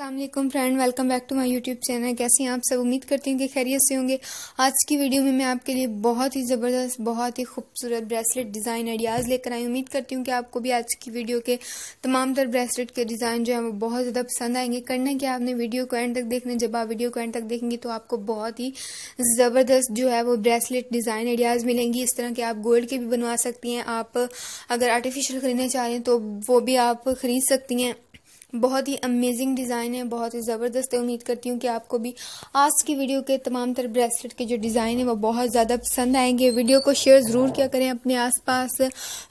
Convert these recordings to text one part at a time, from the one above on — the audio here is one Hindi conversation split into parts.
अल्लाम friend welcome back to my YouTube channel कैसे हैं आप सब उम्मीद करती हूँ कि खैरियत से होंगे आज की वीडियो में मैं आपके लिए बहुत ही ज़बरदस्त बहुत ही खूबसूरत ब्रेसलेट डिज़ाइन आइडियाज़ लेकर आई उम्मीद करती हूँ कि आपको भी आज की वीडियो के तमाम तर ब्रेसलेट के डिज़ाइन जो है वो बहुत ज़्यादा पसंद आएंगे करना क्या आपने वीडियो को एंड तक देखना जब आप वीडियो को एंड तक देखेंगे तो आपको बहुत ही ज़बरदस्त जो है वो ब्रेसलेट डिज़ाइन आइडियाज़ मिलेंगी इस तरह के आप गोल्ड के भी बनवा सकती हैं आप अगर आर्टिफिशियल खरीदना चाह रहे हैं तो वो भी आप खरीद सकती हैं बहुत ही अमेजिंग डिज़ाइन है बहुत ही ज़बरदस्त है उम्मीद करती हूँ कि आपको भी आज की वीडियो के तमाम तर ब्रेसलेट के जो डिज़ाइन है वो बहुत ज़्यादा पसंद आएंगे वीडियो को शेयर ज़रूर किया करें अपने आसपास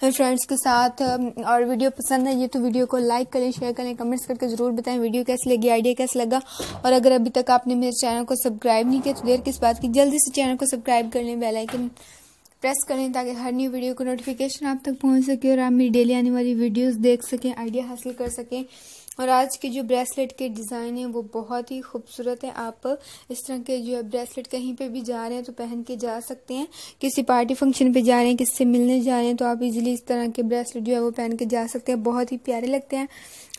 फ्रेंड्स के साथ और वीडियो पसंद है ये तो वीडियो को लाइक करें शेयर करें कमेंट्स करके ज़रूर बताएं वीडियो कैसे लगी आइडिया कैसे लगा और अगर अभी तक आपने मेरे चैनल को सब्सक्राइब नहीं किया तो देर किस बात की जल्दी से चैनल को सब्सक्राइब कर लें बेलाइकन प्रेस करें ताकि हर न्यू वीडियो को नोटिफिकेशन आप तक पहुंच सके और आप मेरी डेली आने वाली वीडियोस देख सकें आइडिया हासिल कर सकें और आज के जो ब्रेसलेट के डिज़ाइन है वो बहुत ही खूबसूरत है आप इस तरह के जो है ब्रेसलेट कहीं पे भी जा रहे हैं तो पहन के जा सकते हैं किसी पार्टी फंक्शन पे जा रहे हैं किसी से मिलने जा रहे हैं तो आप इजीली इस तरह के ब्रेसलेट जो है वो पहन के जा सकते हैं बहुत ही प्यारे लगते हैं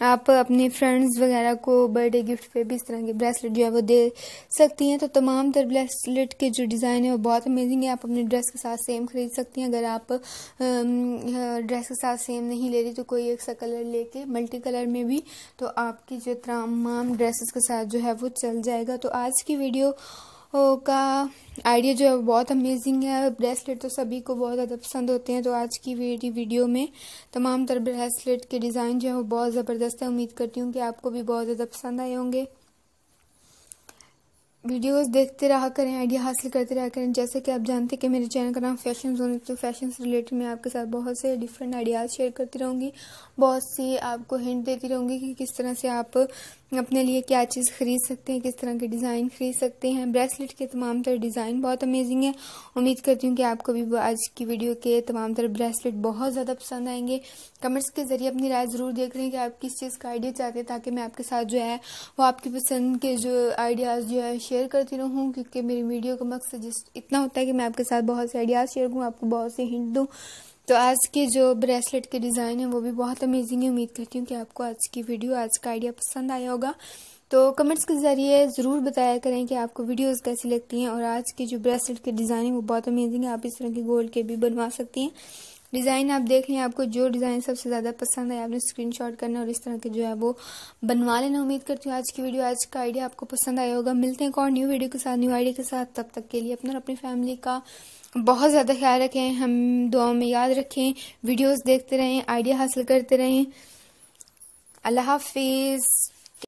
आप अपने फ्रेंड्स वगैरह को बर्थडे गिफ्ट पे भी इस तरह के ब्रेसलेट जो है वो दे सकती हैं तो तमाम तर ब्रेसलेट के जो डिज़ाइन है वो बहुत अमेजिंग है आप अपने ड्रेस के साथ सेम खरीद सकती हैं अगर आप ड्रेस के साथ सेम नहीं ले रही तो कोई एक सा कलर लेके मल्टी कलर में भी तो आपकी जो तमाम ड्रेसेस के साथ जो है वो चल जाएगा तो आज की वीडियो का आइडिया जो है बहुत अमेजिंग है ब्रेसलेट तो सभी को बहुत ज़्यादा पसंद होते हैं तो आज की वीडियो में तमाम तरह ब्रेसलेट के डिज़ाइन जो है वो बहुत ज़बरदस्त है उम्मीद करती हूँ कि आपको भी बहुत ज़्यादा पसंद आए होंगे वीडियोस देखते रहा करें आइडिया हासिल करते रहा करें जैसे कि आप जानते कि मेरे चैनल का नाम फैशन जोन तो फैशन से रिलेटेड मैं आपके साथ बहुत से डिफरेंट आइडियाज़ शेयर करती रहूँगी बहुत सी आपको हिंट देती रहूँगी कि किस तरह से आप अपने लिए क्या चीज़ खरीद सकते हैं किस तरह के डिज़ाइन खरीद सकते हैं ब्रेसलेट के तमाम तर डिज़ाइन बहुत अमेजिंग है उम्मीद करती हूँ कि आपको भी आज की वीडियो के तमाम तर ब्रेसलेट बहुत ज़्यादा पसंद आएंगे कमेंट्स के ज़रिए अपनी राय ज़रूर देख रहे हैं कि आप किस चीज़ का आइडिया चाहते हैं ताकि मैं आपके साथ जो है वो आपकी पसंद के जो आइडियाज़ जो है शेयर करती रहूँ क्योंकि मेरी वीडियो का मकसद जस्ट इतना होता है कि मैं आपके साथ बहुत से आइडियाज़ शेयर करूँ आपको बहुत से हिंट दूँ तो आज के जो ब्रेसलेट के डिज़ाइन है वो भी बहुत अमेजिंग है उम्मीद करती हूँ कि आपको आज की वीडियो आज का आइडिया पसंद आया होगा तो कमेंट्स के ज़रिए ज़रूर बताया करें कि आपको वीडियोस कैसी लगती हैं और आज की जो ब्रेसलेट के डिज़ाइन है वो बहुत अमेजिंग है आप इस तरह के गोल्ड के भी बनवा सकती हैं डिज़ाइन आप देख लें आपको जो डिज़ाइन सबसे ज़्यादा पसंद है आपने स्क्रीनशॉट करना और इस तरह के जो है वो बनवा लेना उम्मीद करती हूँ आज की वीडियो आज का आइडिया आपको पसंद आया होगा मिलते हैं एक और न्यू वीडियो के साथ न्यू आइडिया के साथ तब तक के लिए अपना और अपनी फैमिली का बहुत ज़्यादा ख्याल रखें हम दुआओं में याद रखें वीडियोज़ देखते रहें आइडिया हासिल करते रहें अल्लाह हाफिज़